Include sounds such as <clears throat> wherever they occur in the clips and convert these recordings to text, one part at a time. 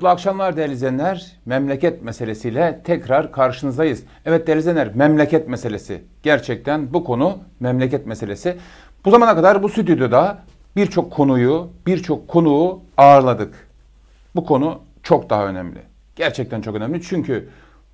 Mutlu akşamlar değerli izleyenler. Memleket meselesiyle tekrar karşınızdayız. Evet değerli izleyenler memleket meselesi. Gerçekten bu konu memleket meselesi. Bu zamana kadar bu stüdyoda birçok konuyu, birçok konuğu ağırladık. Bu konu çok daha önemli. Gerçekten çok önemli. Çünkü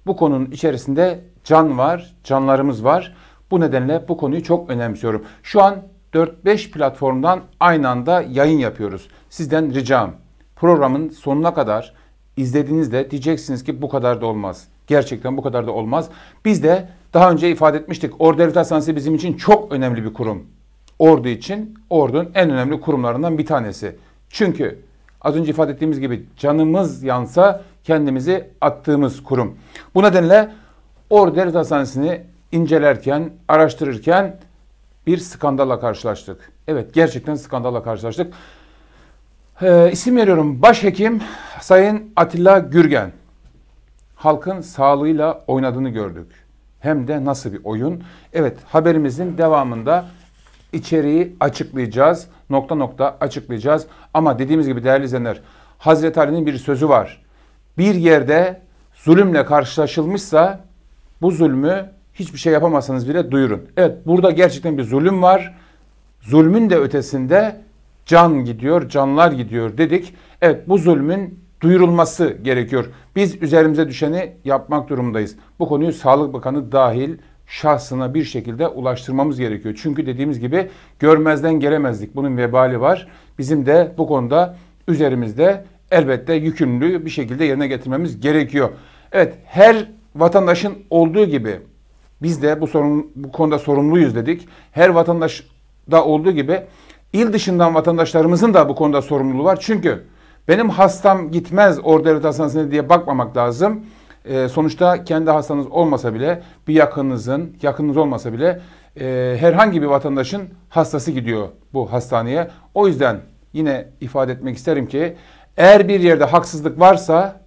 bu konunun içerisinde can var, canlarımız var. Bu nedenle bu konuyu çok önemsiyorum. Şu an 4-5 platformdan aynı anda yayın yapıyoruz. Sizden ricam Programın sonuna kadar izlediğinizde diyeceksiniz ki bu kadar da olmaz. Gerçekten bu kadar da olmaz. Biz de daha önce ifade etmiştik. Ordu Devlet Hastanesi bizim için çok önemli bir kurum. Ordu için ordunun en önemli kurumlarından bir tanesi. Çünkü az önce ifade ettiğimiz gibi canımız yansa kendimizi attığımız kurum. Bu nedenle Ordu Devlet Hastanesi'ni incelerken, araştırırken bir skandalla karşılaştık. Evet gerçekten skandalla karşılaştık. E, isim veriyorum. Başhekim Sayın Atilla Gürgen. Halkın sağlığıyla oynadığını gördük. Hem de nasıl bir oyun. Evet haberimizin devamında içeriği açıklayacağız. Nokta nokta açıklayacağız. Ama dediğimiz gibi değerli izleyenler Hazreti Ali'nin bir sözü var. Bir yerde zulümle karşılaşılmışsa bu zulmü hiçbir şey yapamazsanız bile duyurun. Evet burada gerçekten bir zulüm var. Zulmün de ötesinde can gidiyor, canlar gidiyor dedik. Evet bu zulmün duyurulması gerekiyor. Biz üzerimize düşeni yapmak durumundayız. Bu konuyu Sağlık Bakanı dahil şahsına bir şekilde ulaştırmamız gerekiyor. Çünkü dediğimiz gibi görmezden gelemezdik. Bunun vebali var. Bizim de bu konuda üzerimizde elbette yükümlülüğü bir şekilde yerine getirmemiz gerekiyor. Evet her vatandaşın olduğu gibi biz de bu sorun bu konuda sorumluyuz dedik. Her vatandaş da olduğu gibi il dışından vatandaşlarımızın da bu konuda sorumluluğu var. Çünkü benim hastam gitmez Ordu Devlet Hastanesi'ne diye bakmamak lazım. E, sonuçta kendi hastanız olmasa bile bir yakınınızın, yakınınız olmasa bile e, herhangi bir vatandaşın hastası gidiyor bu hastaneye. O yüzden yine ifade etmek isterim ki eğer bir yerde haksızlık varsa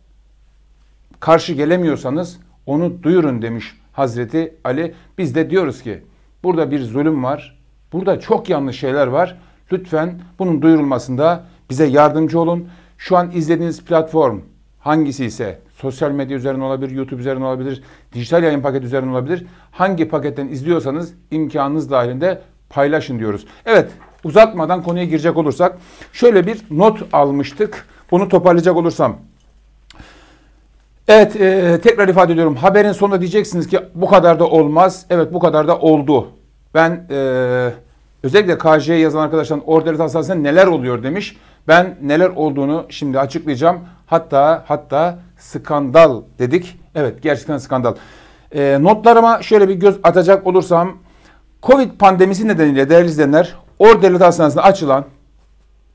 karşı gelemiyorsanız onu duyurun demiş Hazreti Ali. Biz de diyoruz ki burada bir zulüm var. Burada çok yanlış şeyler var. Lütfen bunun duyurulmasında bize yardımcı olun. Şu an izlediğiniz platform hangisi ise sosyal medya üzerinden olabilir, YouTube üzerinden olabilir, dijital yayın paketi üzerinden olabilir. Hangi paketten izliyorsanız imkanınız dahilinde paylaşın diyoruz. Evet uzatmadan konuya girecek olursak şöyle bir not almıştık. Bunu toparlayacak olursam. Evet e, tekrar ifade ediyorum. Haberin sonunda diyeceksiniz ki bu kadar da olmaz. Evet bu kadar da oldu. Ben... E, özellikle KJ'ye yazan arkadaşların orderit hastasında neler oluyor demiş. Ben neler olduğunu şimdi açıklayacağım. Hatta hatta skandal dedik. Evet gerçekten skandal. E, notlarıma şöyle bir göz atacak olursam Covid pandemisi nedeniyle değerli izleyenler orderit hastanesinde açılan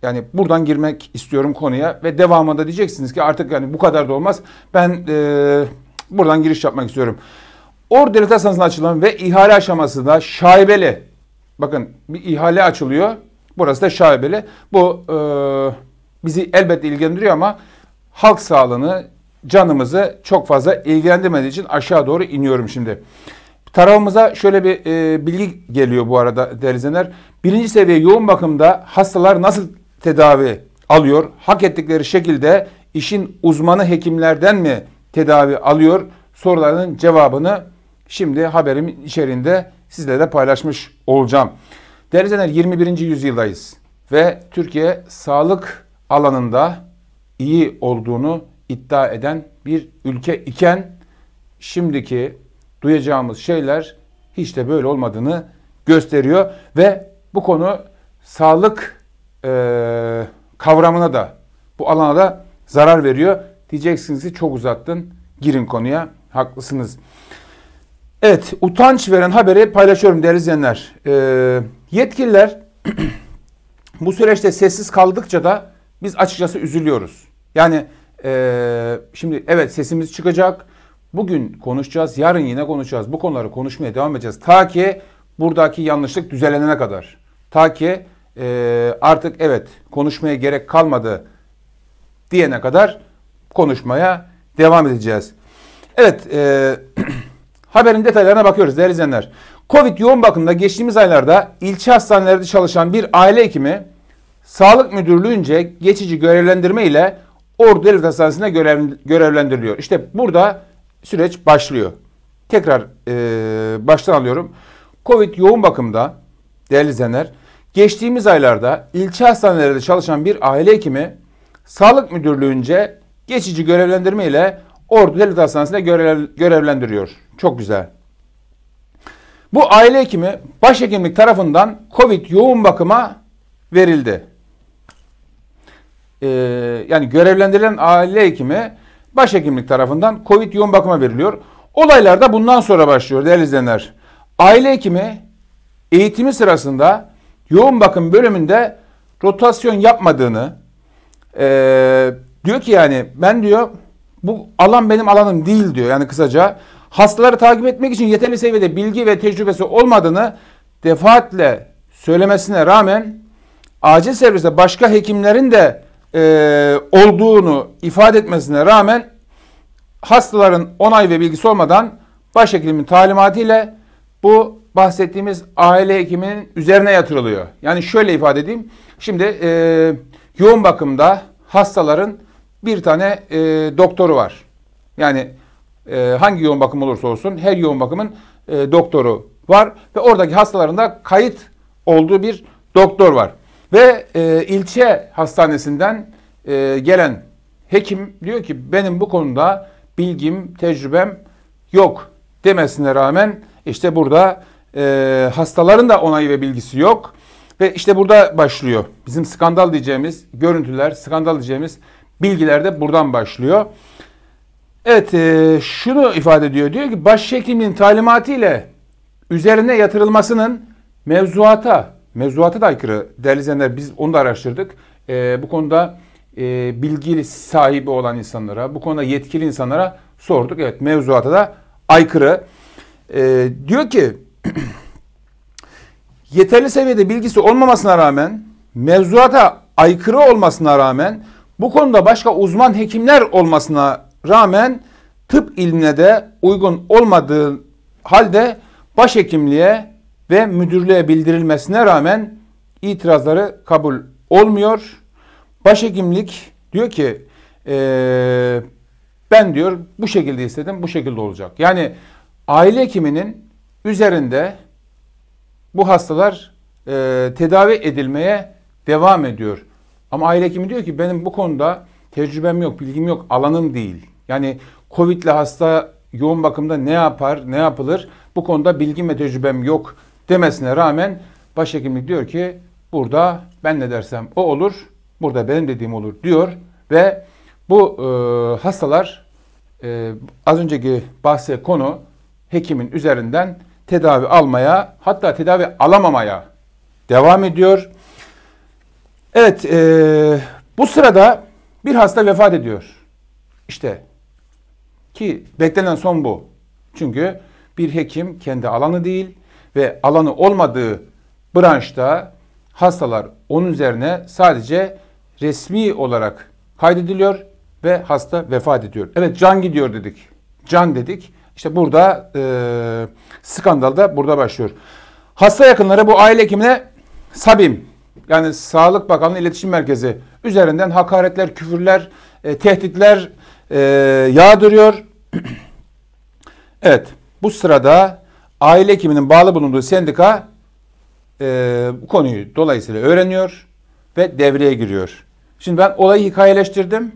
yani buradan girmek istiyorum konuya ve devamında diyeceksiniz ki artık yani bu kadar da olmaz. Ben e, buradan giriş yapmak istiyorum. Orderit hastanesinde açılan ve ihale aşamasında şaibeli Bakın bir ihale açılıyor. Burası da şaibeli. Bu e, bizi elbette ilgilendiriyor ama halk sağlığını, canımızı çok fazla ilgilendirmediği için aşağı doğru iniyorum şimdi. Tarafımıza şöyle bir e, bilgi geliyor bu arada derizler. Birinci seviye yoğun bakımda hastalar nasıl tedavi alıyor? Hak ettikleri şekilde işin uzmanı hekimlerden mi tedavi alıyor? Soruların cevabını şimdi haberimin içerisinde Sizlere de paylaşmış olacağım. Değerli izleyenler 21. yüzyıldayız ve Türkiye sağlık alanında iyi olduğunu iddia eden bir ülke iken şimdiki duyacağımız şeyler hiç de böyle olmadığını gösteriyor ve bu konu sağlık e, kavramına da bu alana da zarar veriyor. Diyeceksiniz ki çok uzattın girin konuya haklısınız. Evet, utanç veren haberi paylaşıyorum değerli izleyenler. Ee, yetkililer <clears throat> bu süreçte sessiz kaldıkça da biz açıkçası üzülüyoruz. Yani e, şimdi evet sesimiz çıkacak. Bugün konuşacağız, yarın yine konuşacağız. Bu konuları konuşmaya devam edeceğiz. Ta ki buradaki yanlışlık düzelenene kadar. Ta ki e, artık evet konuşmaya gerek kalmadı diyene kadar konuşmaya devam edeceğiz. Evet, e, <clears throat> Haberin detaylarına bakıyoruz değerli izleyenler. Covid yoğun bakımda geçtiğimiz aylarda ilçe hastanelerde çalışan bir aile hekimi Sağlık Müdürlüğü'nce geçici görevlendirme ile Ordu Devlet Hastanesi'ne görev, görevlendiriliyor. İşte burada süreç başlıyor. Tekrar e, baştan alıyorum. Covid yoğun bakımda değerli izleyenler geçtiğimiz aylarda ilçe hastanelerde çalışan bir aile hekimi Sağlık Müdürlüğü'nce geçici görevlendirme ile Ordu Devlet Hastanesi'ne görev, görevlendiriyor. Çok güzel. Bu aile hekimi başhekimlik tarafından COVID yoğun bakıma verildi. Ee, yani görevlendirilen aile hekimi başhekimlik tarafından COVID yoğun bakıma veriliyor. Olaylar da bundan sonra başlıyor değerli izleyenler. Aile hekimi eğitimi sırasında yoğun bakım bölümünde rotasyon yapmadığını e, diyor ki yani ben diyor bu alan benim alanım değil diyor yani kısaca hastaları takip etmek için yeterli seviyede bilgi ve tecrübesi olmadığını defaatle söylemesine rağmen acil serviste başka hekimlerin de e, olduğunu ifade etmesine rağmen hastaların onay ve bilgisi olmadan başhekimin talimatıyla bu bahsettiğimiz aile hekiminin üzerine yatırılıyor. Yani şöyle ifade edeyim. Şimdi e, yoğun bakımda hastaların bir tane e, doktoru var. Yani e, hangi yoğun bakım olursa olsun her yoğun bakımın e, doktoru var ve oradaki hastalarında kayıt olduğu bir doktor var. Ve e, ilçe hastanesinden e, gelen hekim diyor ki benim bu konuda bilgim, tecrübem yok demesine rağmen işte burada e, hastaların da onayı ve bilgisi yok. Ve işte burada başlıyor. Bizim skandal diyeceğimiz görüntüler, skandal diyeceğimiz bilgiler de buradan başlıyor. Evet e, şunu ifade ediyor. Diyor ki başhekimin talimatı ile üzerine yatırılmasının mevzuata, mevzuata da aykırı değerli izleyenler biz onu da araştırdık. E, bu konuda e, bilgi sahibi olan insanlara, bu konuda yetkili insanlara sorduk. Evet mevzuata da aykırı. E, diyor ki <clears throat> yeterli seviyede bilgisi olmamasına rağmen mevzuata aykırı olmasına rağmen bu konuda başka uzman hekimler olmasına rağmen tıp ilmine de uygun olmadığı halde başhekimliğe ve müdürlüğe bildirilmesine rağmen itirazları kabul olmuyor. Başhekimlik diyor ki ee, ben diyor bu şekilde istedim bu şekilde olacak. Yani aile hekiminin üzerinde bu hastalar e, tedavi edilmeye devam ediyor. Ama aile hekimi diyor ki benim bu konuda tecrübem yok, bilgim yok, alanım değil. Yani Covid'li hasta yoğun bakımda ne yapar, ne yapılır? Bu konuda bilgim ve tecrübem yok demesine rağmen başhekimlik diyor ki burada ben ne dersem o olur, burada benim dediğim olur diyor ve bu e, hastalar e, az önceki bahse konu hekimin üzerinden tedavi almaya hatta tedavi alamamaya devam ediyor. Evet e, bu sırada bir hasta vefat ediyor. İşte ki beklenen son bu. Çünkü bir hekim kendi alanı değil ve alanı olmadığı branşta hastalar onun üzerine sadece resmi olarak kaydediliyor ve hasta vefat ediyor. Evet can gidiyor dedik. Can dedik. İşte burada e, skandal da burada başlıyor. Hasta yakınları bu aile hekimine Sabim yani Sağlık Bakanlığı İletişim Merkezi üzerinden hakaretler, küfürler, e, tehditler e, ee, yağdırıyor. <clears throat> evet bu sırada aile hekiminin bağlı bulunduğu sendika e, bu konuyu dolayısıyla öğreniyor ve devreye giriyor. Şimdi ben olayı hikayeleştirdim.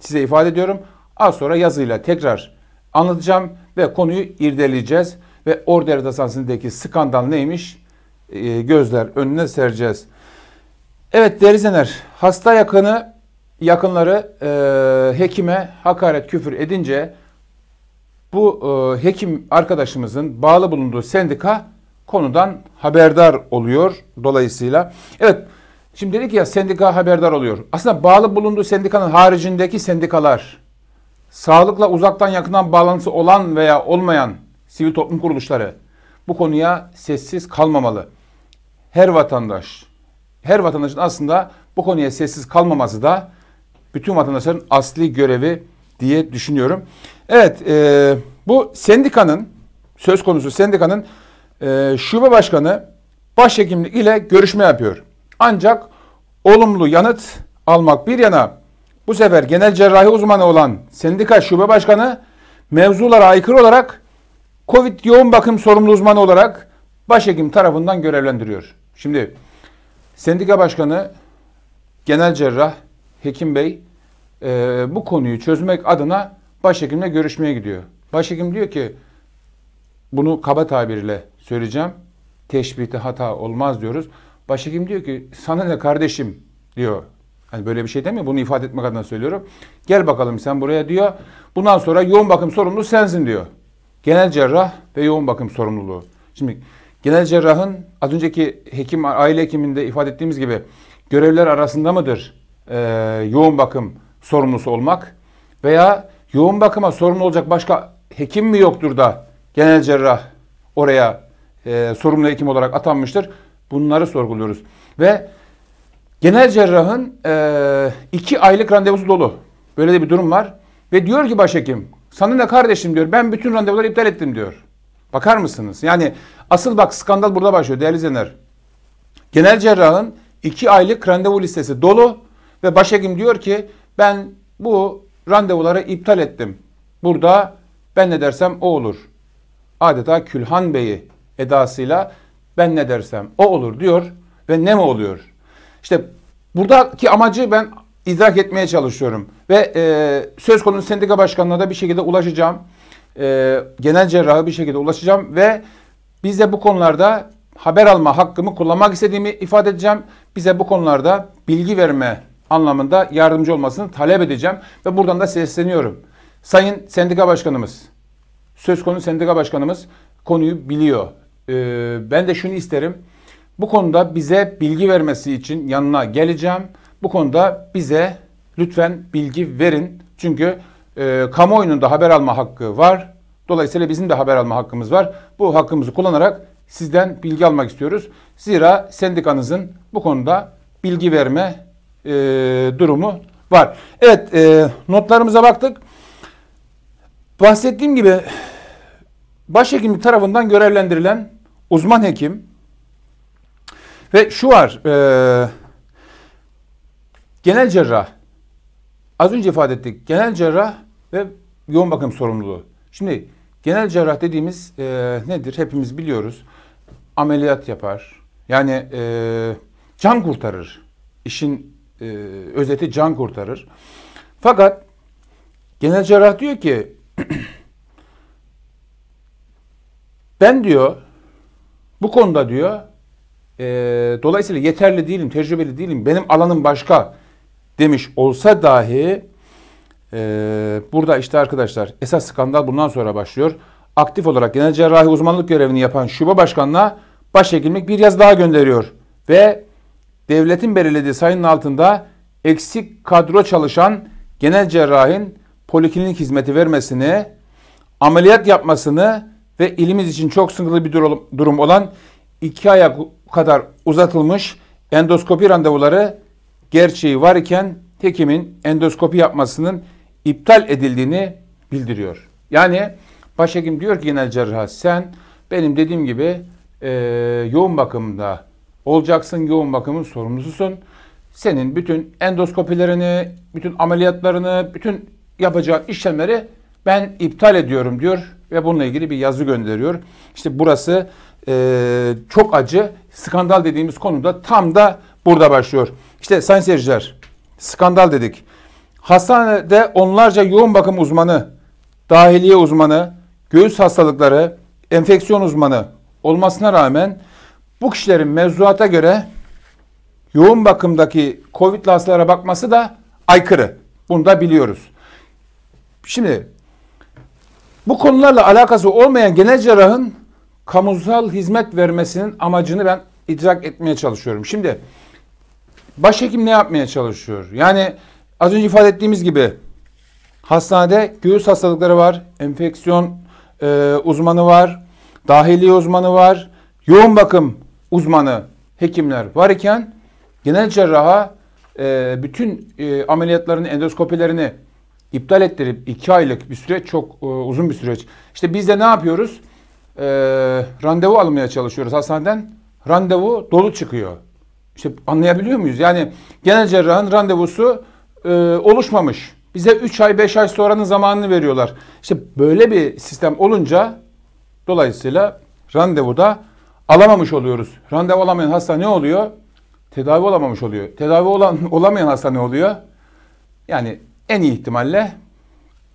Size ifade ediyorum. Az sonra yazıyla tekrar anlatacağım ve konuyu irdeleyeceğiz. Ve Order Hastanesi'ndeki skandal neymiş? E, gözler önüne sereceğiz. Evet Derizener, hasta yakını yakınları e, hekime hakaret küfür edince bu e, hekim arkadaşımızın bağlı bulunduğu sendika konudan haberdar oluyor dolayısıyla. Evet şimdi dedik ya sendika haberdar oluyor. Aslında bağlı bulunduğu sendikanın haricindeki sendikalar, sağlıkla uzaktan yakından bağlantısı olan veya olmayan sivil toplum kuruluşları bu konuya sessiz kalmamalı. Her vatandaş, her vatandaşın aslında bu konuya sessiz kalmaması da bütün vatandaşların asli görevi diye düşünüyorum. Evet e, bu sendikanın söz konusu sendikanın e, şube başkanı başhekimlik ile görüşme yapıyor. Ancak olumlu yanıt almak bir yana bu sefer genel cerrahi uzmanı olan sendika şube başkanı mevzulara aykırı olarak Covid yoğun bakım sorumlu uzmanı olarak başhekim tarafından görevlendiriyor. Şimdi sendika başkanı genel cerrah hekim bey e, bu konuyu çözmek adına başhekimle görüşmeye gidiyor. Başhekim diyor ki bunu kaba tabirle söyleyeceğim. Teşbihte hata olmaz diyoruz. Başhekim diyor ki sana ne kardeşim diyor. Hani böyle bir şey demiyor. Bunu ifade etmek adına söylüyorum. Gel bakalım sen buraya diyor. Bundan sonra yoğun bakım sorumluluğu sensin diyor. Genel cerrah ve yoğun bakım sorumluluğu. Şimdi genel cerrahın az önceki hekim aile hekiminde ifade ettiğimiz gibi görevler arasında mıdır? e, yoğun bakım sorumlusu olmak veya yoğun bakıma sorumlu olacak başka hekim mi yoktur da genel cerrah oraya e, sorumlu hekim olarak atanmıştır. Bunları sorguluyoruz. Ve genel cerrahın e, iki aylık randevusu dolu. Böyle de bir durum var. Ve diyor ki başhekim sana ne kardeşim diyor ben bütün randevuları iptal ettim diyor. Bakar mısınız? Yani asıl bak skandal burada başlıyor değerli izleyenler. Genel cerrahın iki aylık randevu listesi dolu ve başhekim diyor ki ben bu randevuları iptal ettim. Burada ben ne dersem o olur. Adeta Külhan Bey'i edasıyla ben ne dersem o olur diyor ve ne mi oluyor? İşte buradaki amacı ben idrak etmeye çalışıyorum. Ve e, söz konusu sendika başkanına da bir şekilde ulaşacağım. E, genel cerrahı bir şekilde ulaşacağım ve biz de bu konularda haber alma hakkımı kullanmak istediğimi ifade edeceğim. Bize bu konularda bilgi verme anlamında yardımcı olmasını talep edeceğim ve buradan da sesleniyorum. Sayın sendika başkanımız, söz konu sendika başkanımız konuyu biliyor. Ee, ben de şunu isterim. Bu konuda bize bilgi vermesi için yanına geleceğim. Bu konuda bize lütfen bilgi verin. Çünkü e, kamuoyunun da haber alma hakkı var. Dolayısıyla bizim de haber alma hakkımız var. Bu hakkımızı kullanarak sizden bilgi almak istiyoruz. Zira sendikanızın bu konuda bilgi verme e, durumu var. Evet e, notlarımıza baktık. Bahsettiğim gibi başhekimlik tarafından görevlendirilen uzman hekim ve şu var e, genel cerrah az önce ifade ettik genel cerrah ve yoğun bakım sorumluluğu. Şimdi genel cerrah dediğimiz e, nedir hepimiz biliyoruz ameliyat yapar yani e, can kurtarır işin e, özeti can kurtarır. Fakat genel cerrah diyor ki <clears throat> ben diyor bu konuda diyor e, dolayısıyla yeterli değilim, tecrübeli değilim. Benim alanım başka demiş olsa dahi e, burada işte arkadaşlar esas skandal bundan sonra başlıyor. Aktif olarak genel cerrahi uzmanlık görevini yapan şube başkanına başhekimlik bir yaz daha gönderiyor ve devletin belirlediği sayının altında eksik kadro çalışan genel cerrahin poliklinik hizmeti vermesini, ameliyat yapmasını ve ilimiz için çok sınırlı bir durum olan iki aya kadar uzatılmış endoskopi randevuları gerçeği var iken hekimin endoskopi yapmasının iptal edildiğini bildiriyor. Yani başhekim diyor ki genel cerrah sen benim dediğim gibi e, yoğun bakımda olacaksın. Yoğun bakımın sorumlususun. Senin bütün endoskopilerini, bütün ameliyatlarını, bütün yapacağın işlemleri ben iptal ediyorum diyor ve bununla ilgili bir yazı gönderiyor. İşte burası e, çok acı skandal dediğimiz konuda tam da burada başlıyor. İşte sayın seyirciler skandal dedik. Hastanede onlarca yoğun bakım uzmanı, dahiliye uzmanı, göğüs hastalıkları, enfeksiyon uzmanı olmasına rağmen bu kişilerin mevzuata göre yoğun bakımdaki Covid hastalara bakması da aykırı. Bunu da biliyoruz. Şimdi bu konularla alakası olmayan genel cerrahın kamusal hizmet vermesinin amacını ben idrak etmeye çalışıyorum. Şimdi başhekim ne yapmaya çalışıyor? Yani az önce ifade ettiğimiz gibi hastanede göğüs hastalıkları var, enfeksiyon e, uzmanı var, dahiliye uzmanı var, yoğun bakım uzmanı hekimler var iken genel cerraha e, bütün e, ameliyatlarını, endoskopilerini iptal ettirip iki aylık bir süreç çok e, uzun bir süreç. İşte biz de ne yapıyoruz? E, randevu almaya çalışıyoruz hastaneden. Randevu dolu çıkıyor. İşte anlayabiliyor muyuz? Yani genel cerrahın randevusu e, oluşmamış. Bize 3 ay 5 ay sonranın zamanını veriyorlar. İşte böyle bir sistem olunca dolayısıyla randevuda alamamış oluyoruz. Randevu alamayan hasta ne oluyor? Tedavi olamamış oluyor. Tedavi olan, <laughs> olamayan hasta ne oluyor? Yani en iyi ihtimalle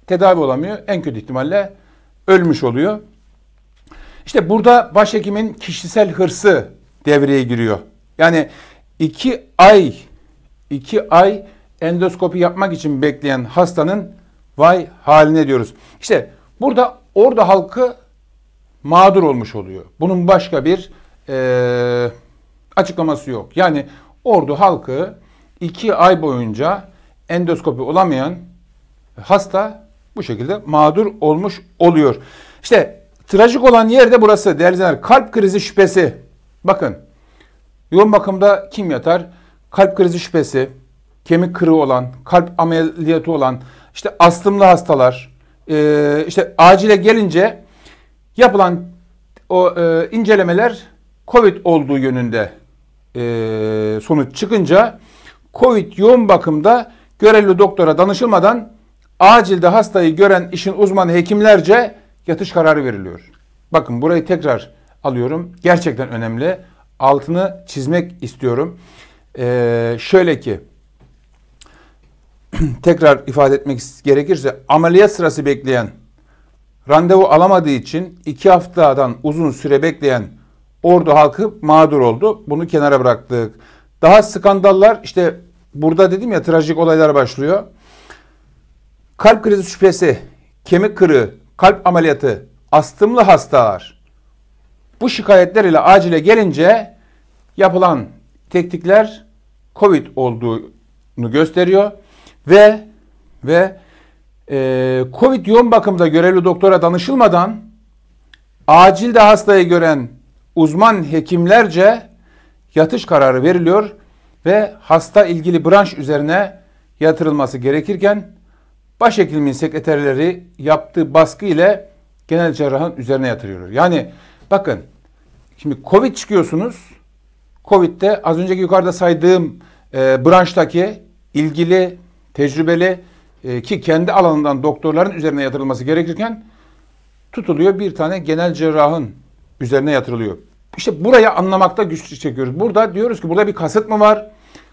tedavi olamıyor. En kötü ihtimalle ölmüş oluyor. İşte burada başhekimin kişisel hırsı devreye giriyor. Yani iki ay, iki ay endoskopi yapmak için bekleyen hastanın vay haline diyoruz. İşte burada orada halkı mağdur olmuş oluyor. Bunun başka bir e, açıklaması yok. Yani ordu halkı iki ay boyunca endoskopi olamayan hasta bu şekilde mağdur olmuş oluyor. İşte trajik olan yer de burası değerli izleyenler. Kalp krizi şüphesi. Bakın yoğun bakımda kim yatar? Kalp krizi şüphesi, kemik kırığı olan, kalp ameliyatı olan, işte astımlı hastalar, e, işte acile gelince yapılan o e, incelemeler COVID olduğu yönünde e, sonuç çıkınca COVID yoğun bakımda görevli doktora danışılmadan acilde hastayı gören işin uzmanı hekimlerce yatış kararı veriliyor. Bakın burayı tekrar alıyorum. Gerçekten önemli. Altını çizmek istiyorum. Ee, şöyle ki <clears throat> tekrar ifade etmek gerekirse ameliyat sırası bekleyen randevu alamadığı için iki haftadan uzun süre bekleyen Ordu halkı mağdur oldu. Bunu kenara bıraktık. Daha skandallar işte burada dedim ya trajik olaylar başlıyor. Kalp krizi şüphesi, kemik kırığı, kalp ameliyatı, astımlı hastalar. Bu şikayetler ile acile gelince yapılan teknikler COVID olduğunu gösteriyor ve ve e, COVID yoğun bakımda görevli doktora danışılmadan acilde hastayı gören uzman hekimlerce yatış kararı veriliyor ve hasta ilgili branş üzerine yatırılması gerekirken başhekimliğin sekreterleri yaptığı baskı ile genel cerrahın üzerine yatırıyorlar. Yani bakın şimdi Covid çıkıyorsunuz. Covid'de az önceki yukarıda saydığım e, branştaki ilgili, tecrübeli e, ki kendi alanından doktorların üzerine yatırılması gerekirken tutuluyor bir tane genel cerrahın üzerine yatırılıyor. İşte burayı anlamakta güçlük çekiyoruz. Burada diyoruz ki burada bir kasıt mı var?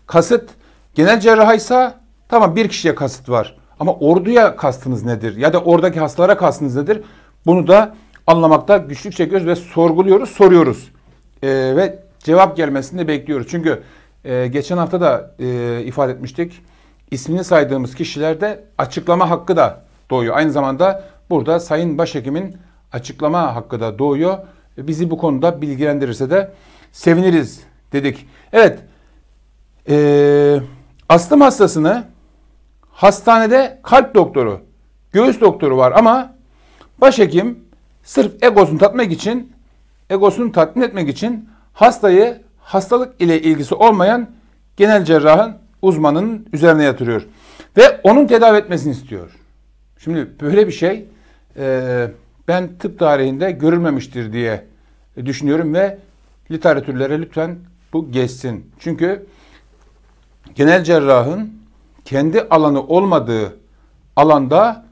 Kasıt genel cerrahaysa tamam bir kişiye kasıt var. Ama orduya kastınız nedir? Ya da oradaki hastalara kastınız nedir? Bunu da anlamakta güçlük çekiyoruz ve sorguluyoruz, soruyoruz. Ee, ve cevap gelmesini de bekliyoruz. Çünkü e, geçen hafta da e, ifade etmiştik ismini saydığımız kişilerde açıklama hakkı da doğuyor. Aynı zamanda burada Sayın Başhekimin açıklama hakkı da doğuyor. Bizi bu konuda bilgilendirirse de seviniriz dedik. Evet, ee, astım hastasını hastanede kalp doktoru, göğüs doktoru var ama başhekim sırf egosunu tatmak için, egosunu tatmin etmek için hastayı hastalık ile ilgisi olmayan genel cerrahın uzmanın üzerine yatırıyor. Ve onun tedavi etmesini istiyor. Şimdi böyle bir şey e, ben tıp tarihinde görülmemiştir diye düşünüyorum ve literatürlere lütfen bu geçsin. Çünkü genel cerrahın kendi alanı olmadığı alanda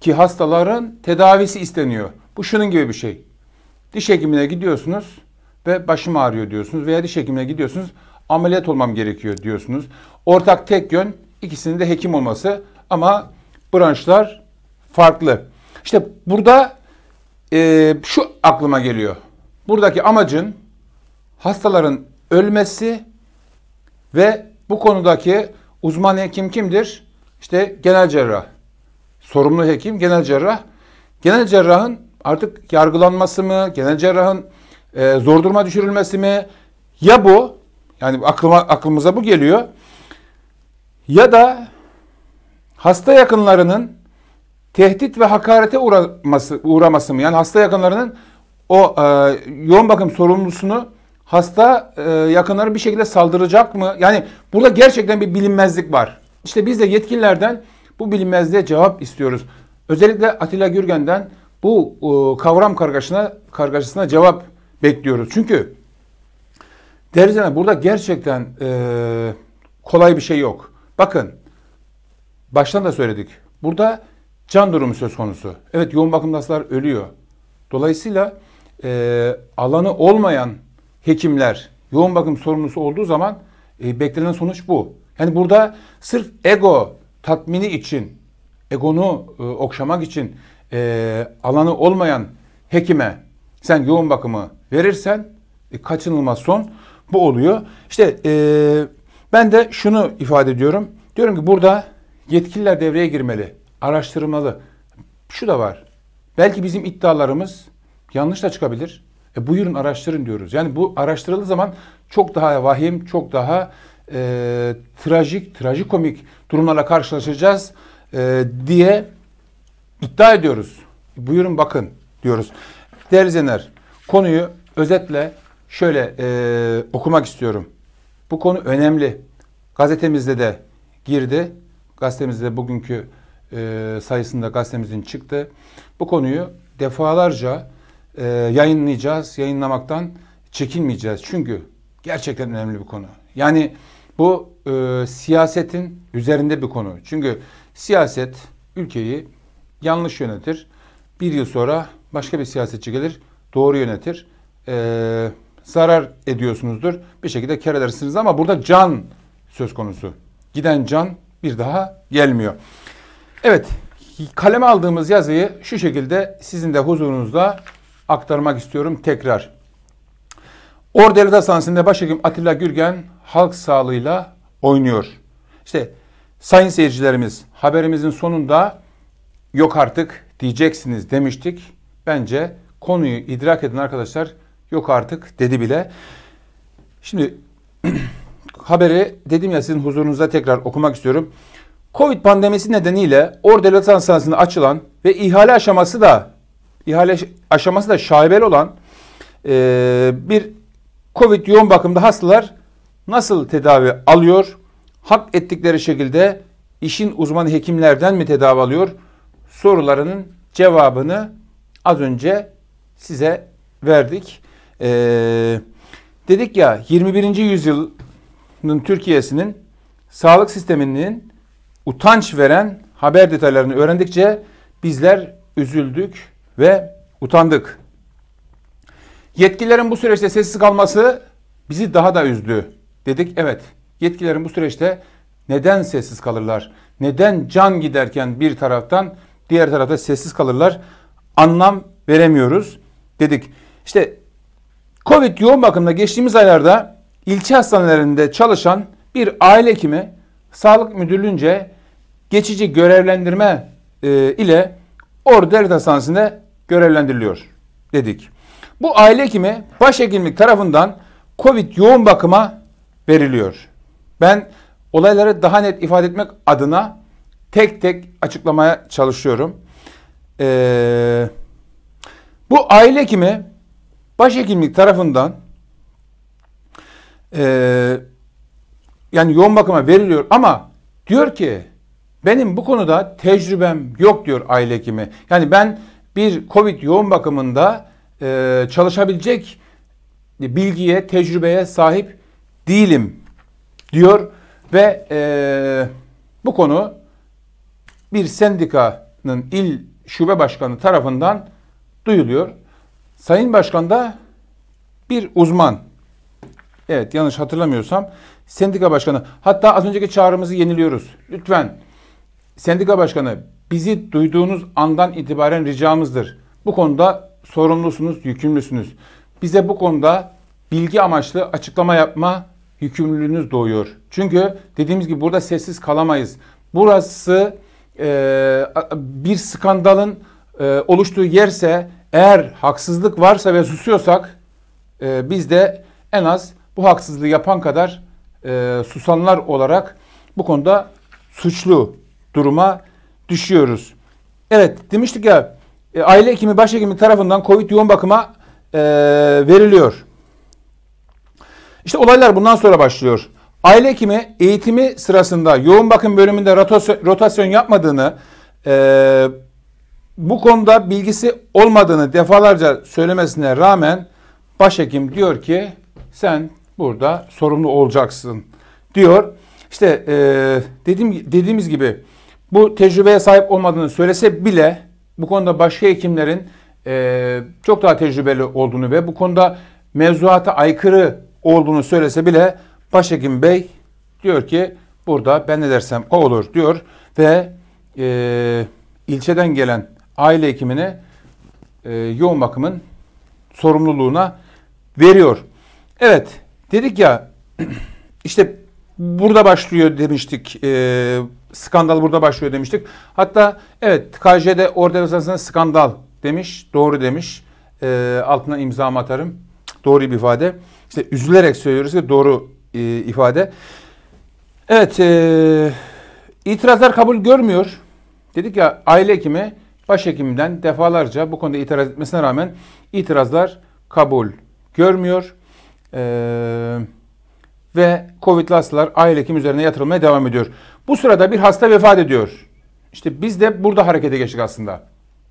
ki hastaların tedavisi isteniyor. Bu şunun gibi bir şey. Diş hekimine gidiyorsunuz ve başım ağrıyor diyorsunuz veya diş hekimine gidiyorsunuz ameliyat olmam gerekiyor diyorsunuz. Ortak tek yön ikisinin de hekim olması ama branşlar farklı. İşte burada e, şu aklıma geliyor. Buradaki amacın hastaların ölmesi ve bu konudaki uzman hekim kimdir? İşte genel cerrah. Sorumlu hekim genel cerrah. Genel cerrahın artık yargılanması mı, genel cerrahın e, zor duruma düşürülmesi mi? Ya bu yani aklıma, aklımıza bu geliyor. Ya da hasta yakınlarının tehdit ve hakarete uğraması, uğraması mı? Yani hasta yakınlarının o e, yoğun bakım sorumlusunu hasta e, yakınları bir şekilde saldıracak mı? Yani burada gerçekten bir bilinmezlik var. İşte biz de yetkililerden bu bilinmezliğe cevap istiyoruz. Özellikle Atilla Gürgen'den bu e, kavram kargaşına, kargaşasına cevap bekliyoruz. Çünkü Değerli burada gerçekten e, kolay bir şey yok. Bakın baştan da söyledik. Burada can durumu söz konusu. Evet yoğun bakımda hastalar ölüyor. Dolayısıyla e, alanı olmayan hekimler yoğun bakım sorumlusu olduğu zaman e, beklenen sonuç bu. Yani burada sırf ego tatmini için, egonu e, okşamak için e, alanı olmayan hekime sen yoğun bakımı verirsen e, kaçınılmaz son bu oluyor. İşte e, ben de şunu ifade ediyorum. Diyorum ki burada yetkililer devreye girmeli, araştırmalı. Şu da var. Belki bizim iddialarımız yanlış da çıkabilir. E buyurun araştırın diyoruz. Yani bu araştırıldığı zaman çok daha vahim, çok daha e, trajik, trajikomik durumlarla karşılaşacağız e, diye iddia ediyoruz. Buyurun bakın diyoruz. Değerli konuyu özetle şöyle e, okumak istiyorum. Bu konu önemli. Gazetemizde de girdi. Gazetemizde bugünkü e, sayısında gazetemizin çıktı. Bu konuyu defalarca e, yayınlayacağız. Yayınlamaktan çekinmeyeceğiz. Çünkü gerçekten önemli bir konu. Yani bu e, siyasetin üzerinde bir konu. Çünkü siyaset ülkeyi yanlış yönetir. Bir yıl sonra başka bir siyasetçi gelir, doğru yönetir. Ee, zarar ediyorsunuzdur. Bir şekilde kar edersiniz ama burada can söz konusu. Giden can bir daha gelmiyor. Evet, kaleme aldığımız yazıyı şu şekilde sizin de huzurunuzda aktarmak istiyorum tekrar. Ordu Hastanesi'nde başhekim Atilla Gürgen halk sağlığıyla oynuyor. İşte sayın seyircilerimiz haberimizin sonunda yok artık diyeceksiniz demiştik. Bence konuyu idrak eden arkadaşlar Yok artık dedi bile. Şimdi <clears throat> haberi dedim ya sizin huzurunuza tekrar okumak istiyorum. Covid pandemisi nedeniyle Ordelatan sahasında açılan ve ihale aşaması da ihale aşaması da şaibeli olan e, bir Covid yoğun bakımda hastalar nasıl tedavi alıyor? Hak ettikleri şekilde işin uzmanı hekimlerden mi tedavi alıyor? Sorularının cevabını az önce size verdik. Ee, dedik ya 21. yüzyılın Türkiye'sinin sağlık sisteminin utanç veren haber detaylarını öğrendikçe bizler üzüldük ve utandık. Yetkililerin bu süreçte sessiz kalması bizi daha da üzdü. Dedik evet yetkilerin bu süreçte neden sessiz kalırlar? Neden can giderken bir taraftan diğer tarafta sessiz kalırlar? Anlam veremiyoruz dedik. İşte Covid yoğun bakımda geçtiğimiz aylarda ilçe hastanelerinde çalışan bir aile hekimi sağlık müdürlüğünce geçici görevlendirme e, ile Ordu Devlet Hastanesi'nde görevlendiriliyor dedik. Bu aile hekimi başhekimlik tarafından Covid yoğun bakıma veriliyor. Ben olayları daha net ifade etmek adına tek tek açıklamaya çalışıyorum. Ee, bu aile hekimi Başhekimlik tarafından e, yani yoğun bakıma veriliyor ama diyor ki benim bu konuda tecrübem yok diyor aile hekimi. Yani ben bir COVID yoğun bakımında e, çalışabilecek bilgiye, tecrübeye sahip değilim diyor ve e, bu konu bir sendikanın il şube başkanı tarafından duyuluyor. Sayın Başkan da bir uzman. Evet yanlış hatırlamıyorsam sendika başkanı. Hatta az önceki çağrımızı yeniliyoruz. Lütfen sendika başkanı bizi duyduğunuz andan itibaren ricamızdır. Bu konuda sorumlusunuz, yükümlüsünüz. Bize bu konuda bilgi amaçlı açıklama yapma yükümlülüğünüz doğuyor. Çünkü dediğimiz gibi burada sessiz kalamayız. Burası e, bir skandalın e, oluştuğu yerse eğer haksızlık varsa ve susuyorsak e, biz de en az bu haksızlığı yapan kadar e, susanlar olarak bu konuda suçlu duruma düşüyoruz. Evet demiştik ya e, aile hekimi başhekimi tarafından COVID yoğun bakıma e, veriliyor. İşte olaylar bundan sonra başlıyor. Aile hekimi eğitimi sırasında yoğun bakım bölümünde rotasyon, rotasyon yapmadığını e, bu konuda bilgisi olmadığını defalarca söylemesine rağmen başhekim diyor ki sen burada sorumlu olacaksın diyor. İşte e, dediğim, dediğimiz gibi bu tecrübeye sahip olmadığını söylese bile bu konuda başka hekimlerin e, çok daha tecrübeli olduğunu ve bu konuda mevzuata aykırı olduğunu söylese bile başhekim bey diyor ki burada ben ne dersem o olur diyor ve e, ilçeden gelen aile hekimine e, yoğun bakımın sorumluluğuna veriyor. Evet dedik ya <clears throat> işte burada başlıyor demiştik. E, skandal burada başlıyor demiştik. Hatta evet KJ'de orada esasında skandal demiş. Doğru demiş. E, altına imza atarım. Doğru bir ifade. İşte üzülerek söylüyoruz ki doğru e, ifade. Evet e, itirazlar kabul görmüyor. Dedik ya aile hekimi başhekimden defalarca bu konuda itiraz etmesine rağmen itirazlar kabul görmüyor. Ee, ve Covid hastalar aile hekim üzerine yatırılmaya devam ediyor. Bu sırada bir hasta vefat ediyor. İşte biz de burada harekete geçtik aslında.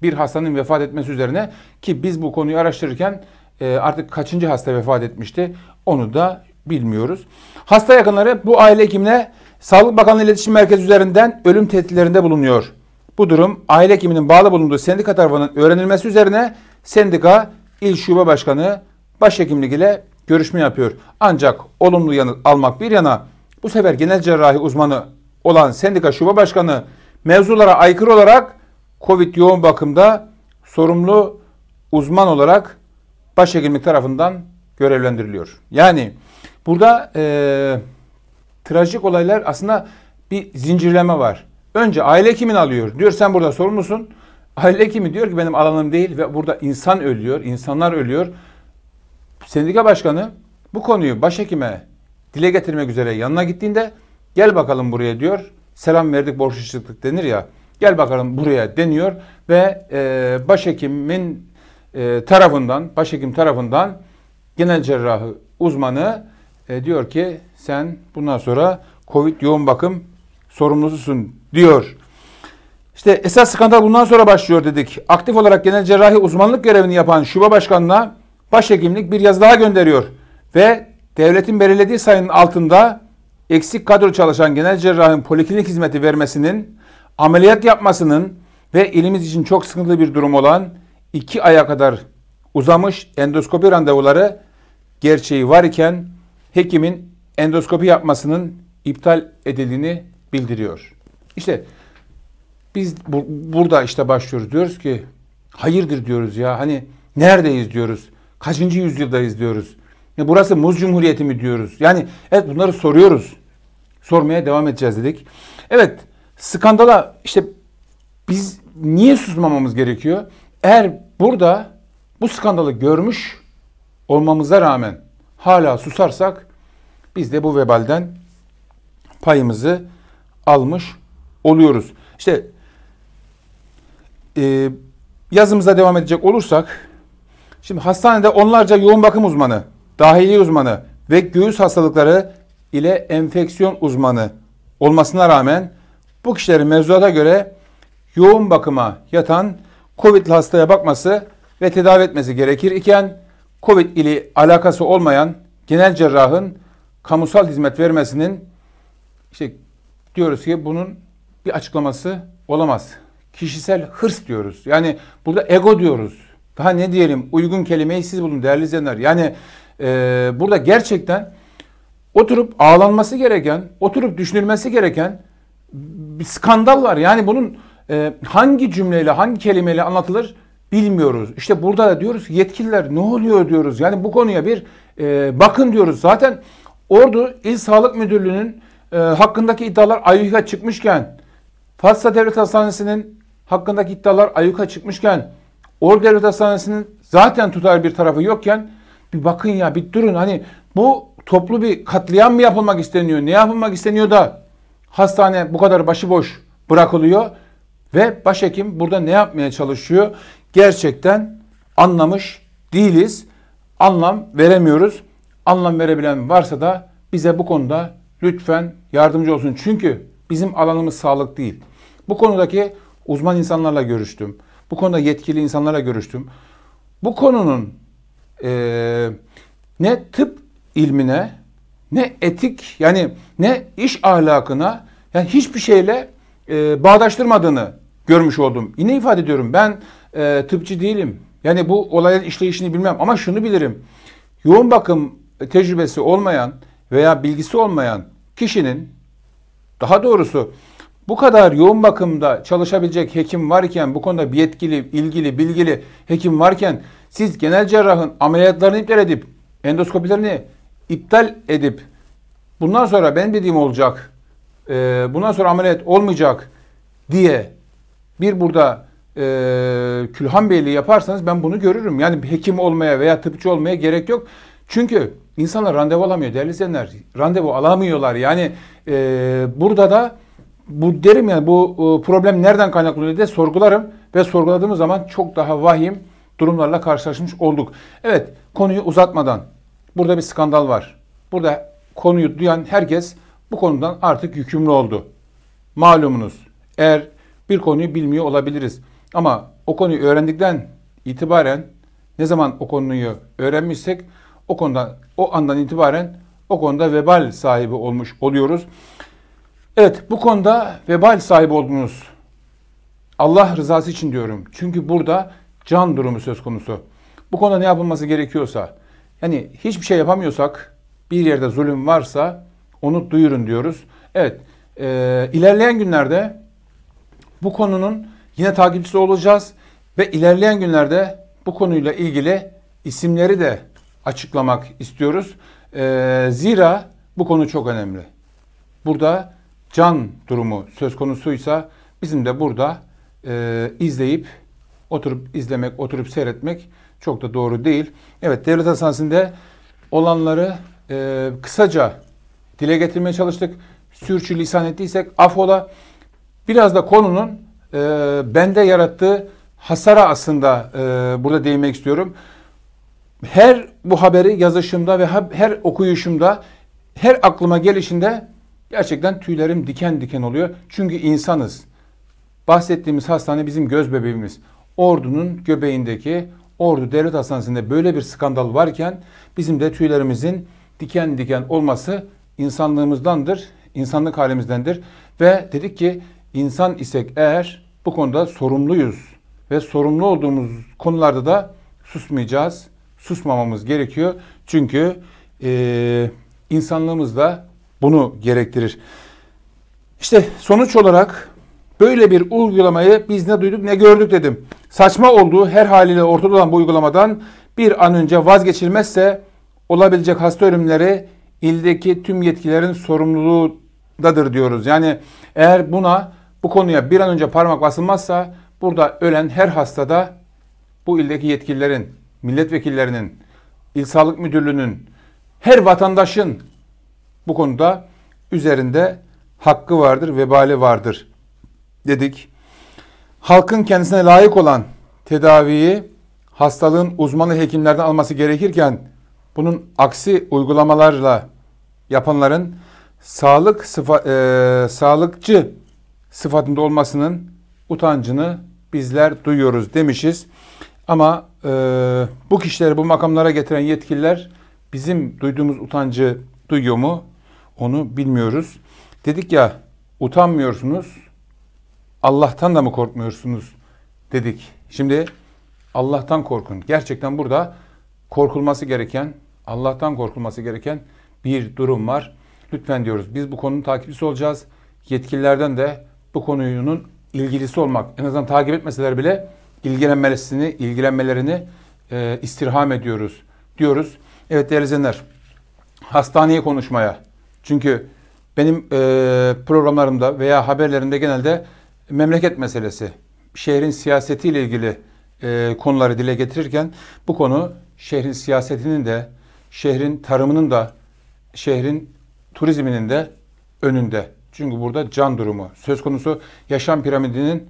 Bir hastanın vefat etmesi üzerine ki biz bu konuyu araştırırken e, artık kaçıncı hasta vefat etmişti onu da bilmiyoruz. Hasta yakınları bu aile hekimine Sağlık Bakanlığı İletişim Merkezi üzerinden ölüm tehditlerinde bulunuyor. Bu durum aile hekiminin bağlı bulunduğu sendika tarafından öğrenilmesi üzerine sendika il şube başkanı başhekimlik ile görüşme yapıyor. Ancak olumlu yanıt almak bir yana bu sefer genel cerrahi uzmanı olan sendika şube başkanı mevzulara aykırı olarak Covid yoğun bakımda sorumlu uzman olarak başhekimlik tarafından görevlendiriliyor. Yani burada e, trajik olaylar aslında bir zincirleme var. Önce aile hekimini alıyor. Diyor sen burada sorumlusun. Aile hekimi diyor ki benim alanım değil ve burada insan ölüyor, insanlar ölüyor. Sendika başkanı bu konuyu başhekime dile getirmek üzere yanına gittiğinde gel bakalım buraya diyor. Selam verdik borç çıktık denir ya. Gel bakalım buraya deniyor ve e, başhekimin e, tarafından, başhekim tarafından genel cerrahı uzmanı e, diyor ki sen bundan sonra Covid yoğun bakım sorumlususun diyor. İşte esas skandal bundan sonra başlıyor dedik. Aktif olarak genel cerrahi uzmanlık görevini yapan şube başkanına başhekimlik bir yazı daha gönderiyor. Ve devletin belirlediği sayının altında eksik kadro çalışan genel cerrahın poliklinik hizmeti vermesinin, ameliyat yapmasının ve ilimiz için çok sıkıntılı bir durum olan iki aya kadar uzamış endoskopi randevuları gerçeği var iken hekimin endoskopi yapmasının iptal edildiğini bildiriyor. İşte biz bu, burada işte başlıyoruz. Diyoruz ki hayırdır diyoruz ya hani neredeyiz diyoruz. Kaçıncı yüzyıldayız diyoruz. Ya burası muz cumhuriyeti mi diyoruz. Yani evet bunları soruyoruz. Sormaya devam edeceğiz dedik. Evet skandala işte biz niye susmamamız gerekiyor? Eğer burada bu skandalı görmüş olmamıza rağmen hala susarsak biz de bu vebalden payımızı almış oluyoruz. İşte e, yazımıza devam edecek olursak şimdi hastanede onlarca yoğun bakım uzmanı, dahiliye uzmanı ve göğüs hastalıkları ile enfeksiyon uzmanı olmasına rağmen bu kişilerin mevzuata göre yoğun bakıma yatan Covid hastaya bakması ve tedavi etmesi gerekir iken COVID ile alakası olmayan genel cerrahın kamusal hizmet vermesinin işte diyoruz ki bunun bir açıklaması olamaz. Kişisel hırs diyoruz. Yani burada ego diyoruz. Daha ne diyelim uygun kelimeyi siz bulun değerli izleyenler. Yani e, burada gerçekten oturup ağlanması gereken, oturup düşünülmesi gereken bir skandal var. Yani bunun e, hangi cümleyle, hangi kelimeyle anlatılır bilmiyoruz. İşte burada da diyoruz yetkililer ne oluyor diyoruz. Yani bu konuya bir e, bakın diyoruz. Zaten Ordu İl Sağlık Müdürlüğü'nün e, hakkındaki iddialar ayyuka çıkmışken, Fatsa Devlet Hastanesi'nin hakkındaki iddialar ayyuka çıkmışken, Or Devlet Hastanesi'nin zaten tutar bir tarafı yokken bir bakın ya bir durun hani bu toplu bir katliam mı yapılmak isteniyor? Ne yapılmak isteniyor da hastane bu kadar başıboş bırakılıyor ve başhekim burada ne yapmaya çalışıyor? Gerçekten anlamış değiliz. Anlam veremiyoruz. Anlam verebilen varsa da bize bu konuda lütfen yardımcı olsun. Çünkü bizim alanımız sağlık değil. Bu konudaki uzman insanlarla görüştüm. Bu konuda yetkili insanlarla görüştüm. Bu konunun e, ne tıp ilmine ne etik yani ne iş ahlakına yani hiçbir şeyle e, bağdaştırmadığını görmüş oldum. Yine ifade ediyorum ben e, tıpçı değilim. Yani bu olayın işleyişini bilmem ama şunu bilirim. Yoğun bakım tecrübesi olmayan veya bilgisi olmayan kişinin daha doğrusu bu kadar yoğun bakımda çalışabilecek hekim varken, bu konuda bir yetkili, ilgili, bilgili hekim varken siz genel cerrahın ameliyatlarını iptal edip, endoskopilerini iptal edip bundan sonra ben dediğim olacak, e, bundan sonra ameliyat olmayacak diye bir burada e, külhan beyliği yaparsanız ben bunu görürüm. Yani hekim olmaya veya tıpçı olmaya gerek yok. Çünkü İnsanlar randevu alamıyor değerli izleyenler. Randevu alamıyorlar. Yani e, burada da bu derim yani bu e, problem nereden kaynaklanıyor diye sorgularım ve sorguladığımız zaman çok daha vahim durumlarla karşılaşmış olduk. Evet konuyu uzatmadan burada bir skandal var. Burada konuyu duyan herkes bu konudan artık yükümlü oldu. Malumunuz eğer bir konuyu bilmiyor olabiliriz. Ama o konuyu öğrendikten itibaren ne zaman o konuyu öğrenmişsek o konuda o andan itibaren o konuda vebal sahibi olmuş oluyoruz. Evet bu konuda vebal sahibi oldunuz. Allah rızası için diyorum. Çünkü burada can durumu söz konusu. Bu konuda ne yapılması gerekiyorsa yani hiçbir şey yapamıyorsak bir yerde zulüm varsa onu duyurun diyoruz. Evet e, ilerleyen günlerde bu konunun yine takipçisi olacağız ve ilerleyen günlerde bu konuyla ilgili isimleri de açıklamak istiyoruz. E, zira bu konu çok önemli. Burada can durumu söz konusuysa bizim de burada e, izleyip oturup izlemek, oturup seyretmek çok da doğru değil. Evet devlet hastanesinde olanları e, kısaca dile getirmeye çalıştık. Sürçü lisan ettiysek afola. Biraz da konunun e, bende yarattığı hasara aslında e, burada değinmek istiyorum her bu haberi yazışımda ve her okuyuşumda, her aklıma gelişinde gerçekten tüylerim diken diken oluyor. Çünkü insanız. Bahsettiğimiz hastane bizim göz bebeğimiz. Ordunun göbeğindeki Ordu Devlet Hastanesi'nde böyle bir skandal varken bizim de tüylerimizin diken diken olması insanlığımızdandır, insanlık halimizdendir. Ve dedik ki insan isek eğer bu konuda sorumluyuz ve sorumlu olduğumuz konularda da susmayacağız susmamamız gerekiyor. Çünkü e, insanlığımız da bunu gerektirir. İşte sonuç olarak böyle bir uygulamayı biz ne duyduk ne gördük dedim. Saçma olduğu her haliyle ortada olan bu uygulamadan bir an önce vazgeçilmezse olabilecek hasta ölümleri ildeki tüm yetkilerin sorumluluğudadır diyoruz. Yani eğer buna bu konuya bir an önce parmak basılmazsa burada ölen her hastada bu ildeki yetkililerin milletvekillerinin, il sağlık müdürlüğünün, her vatandaşın bu konuda üzerinde hakkı vardır, vebali vardır dedik. Halkın kendisine layık olan tedaviyi hastalığın uzmanı hekimlerden alması gerekirken bunun aksi uygulamalarla yapanların sağlık sıfa, e, sağlıkçı sıfatında olmasının utancını bizler duyuyoruz demişiz. Ama e, bu kişileri bu makamlara getiren yetkililer bizim duyduğumuz utancı duyuyor mu onu bilmiyoruz. Dedik ya utanmıyorsunuz Allah'tan da mı korkmuyorsunuz dedik. Şimdi Allah'tan korkun. Gerçekten burada korkulması gereken, Allah'tan korkulması gereken bir durum var. Lütfen diyoruz biz bu konunun takipçisi olacağız. Yetkililerden de bu konunun ilgilisi olmak, en azından takip etmeseler bile ilgilenmelerini, ilgilenmelerini e, istirham ediyoruz diyoruz. Evet değerli izleyenler, hastaneye konuşmaya. Çünkü benim e, programlarımda veya haberlerimde genelde memleket meselesi, şehrin siyasetiyle ilgili e, konuları dile getirirken bu konu şehrin siyasetinin de, şehrin tarımının da, şehrin turizminin de önünde. Çünkü burada can durumu söz konusu yaşam piramidinin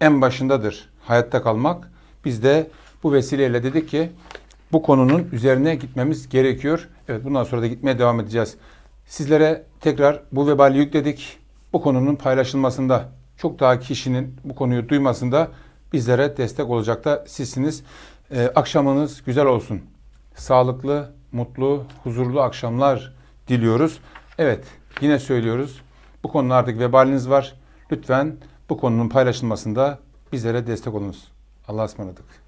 en başındadır hayatta kalmak. Biz de bu vesileyle dedik ki bu konunun üzerine gitmemiz gerekiyor. Evet bundan sonra da gitmeye devam edeceğiz. Sizlere tekrar bu vebali yükledik. Bu konunun paylaşılmasında çok daha kişinin bu konuyu duymasında bizlere destek olacak da sizsiniz. Ee, akşamınız güzel olsun. Sağlıklı, mutlu, huzurlu akşamlar diliyoruz. Evet yine söylüyoruz. Bu konuda artık vebaliniz var. Lütfen bu konunun paylaşılmasında bizlere destek olunuz. Allah'a ısmarladık.